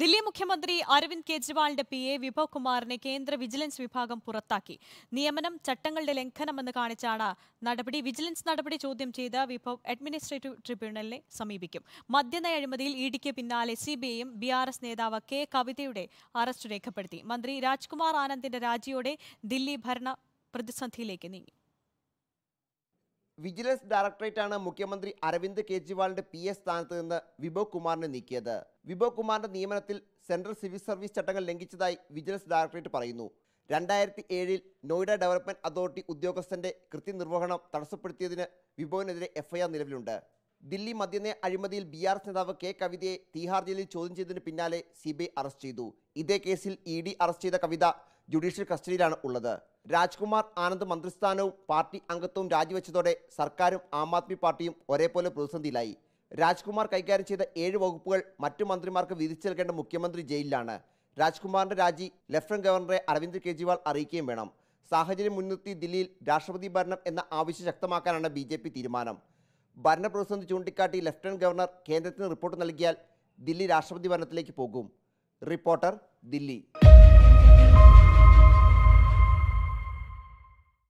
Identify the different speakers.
Speaker 1: ദില്ലി മുഖ്യമന്ത്രി അരവിന്ദ് കെജ്രിവാളിന്റെ P A വിഭവ് കുമാറിനെ കേന്ദ്ര വിജിലൻസ് വിഭാഗം പുറത്താക്കി നിയമനം ചട്ടങ്ങളുടെ ലംഘനമെന്ന് കാണിച്ചാണ് നടപടി വിജിലൻസ് നടപടി ചോദ്യം ചെയ്ത് വിഭവ് അഡ്മിനിസ്ട്രേറ്റീവ് ട്രിബ്യൂണലിനെ സമീപിക്കും മദ്യനയ അഴിമതിയിൽ ഇടിക്ക് പിന്നാലെ സി ബി ഐയും ബി ആർ എസ് നേതാവ് കെ കവിതയുടെ അറസ്റ്റ് രേഖപ്പെടുത്തി മന്ത്രി രാജ്കുമാർ ആനന്ദിന്റെ രാജിയോടെ ദില്ലി ഭരണ പ്രതിസന്ധിയിലേക്ക് നീങ്ങി
Speaker 2: വിജിലൻസ് ഡയറക്ടറേറ്റാണ് മുഖ്യമന്ത്രി അരവിന്ദ് കെജ്രിവാളിന്റെ പി എസ് സ്ഥാനത്ത് നിന്ന് വിഭവ് കുമാറിനെ നീക്കിയത് വിഭവ് കുമാറിന്റെ നിയമനത്തിൽ സെൻട്രൽ സിവിൽ സർവീസ് ചട്ടങ്ങൾ ലംഘിച്ചതായി വിജിലൻസ് ഡയറക്ടറേറ്റ് പറയുന്നു രണ്ടായിരത്തി ഏഴിൽ നോയിഡ ഡെവലപ്മെന്റ് അതോറിറ്റി ഉദ്യോഗസ്ഥന്റെ കൃത്യനിർവഹണം തടസ്സപ്പെടുത്തിയതിന് വിഭവിനെതിരെ എഫ്ഐആർ നിലവിലുണ്ട് ദില്ലി മദ്യനെ അഴിമതിയിൽ ബി ആർ എസ് നേതാവ് കെ കവിതയെ തീഹാർ ജയിലിൽ ചോദ്യം ചെയ്തതിന് പിന്നാലെ സി അറസ്റ്റ് ചെയ്തു ഇതേ കേസിൽ ഇ അറസ്റ്റ് ചെയ്ത കവിത ജുഡീഷ്യൽ കസ്റ്റഡിയിലാണ് ഉള്ളത് രാജ്കുമാർ ആനന്ദ് മന്ത്രിസ്ഥാനവും പാർട്ടി അംഗത്വവും രാജിവെച്ചതോടെ സർക്കാരും ആം ആദ്മി പാർട്ടിയും ഒരേപോലെ പ്രതിസന്ധിയിലായി രാജ്കുമാർ കൈകാര്യം ചെയ്ത ഏഴ് വകുപ്പുകൾ മറ്റു മന്ത്രിമാർക്ക് വിധിച്ചു നൽകേണ്ട മുഖ്യമന്ത്രി ജയിലിലാണ് രാജ്കുമാറിന്റെ രാജി ലഫ്റ്റനന്റ് ഗവർണറെ അരവിന്ദ് കെജ്രിവാൾ അറിയിക്കുകയും വേണം സാഹചര്യം മുൻനിർത്തി ദില്ലിയിൽ രാഷ്ട്രപതി ഭരണം എന്ന ആവശ്യം ശക്തമാക്കാനാണ് ബി ജെ പി തീരുമാനം ഭരണപ്രതിസന്ധി ചൂണ്ടിക്കാട്ടി ലഫ്റ്റനന്റ് ഗവർണർ കേന്ദ്രത്തിന് റിപ്പോർട്ട് നൽകിയാൽ ദില്ലി രാഷ്ട്രപതി ഭരണത്തിലേക്ക് പോകും റിപ്പോർട്ടർ ദില്ലി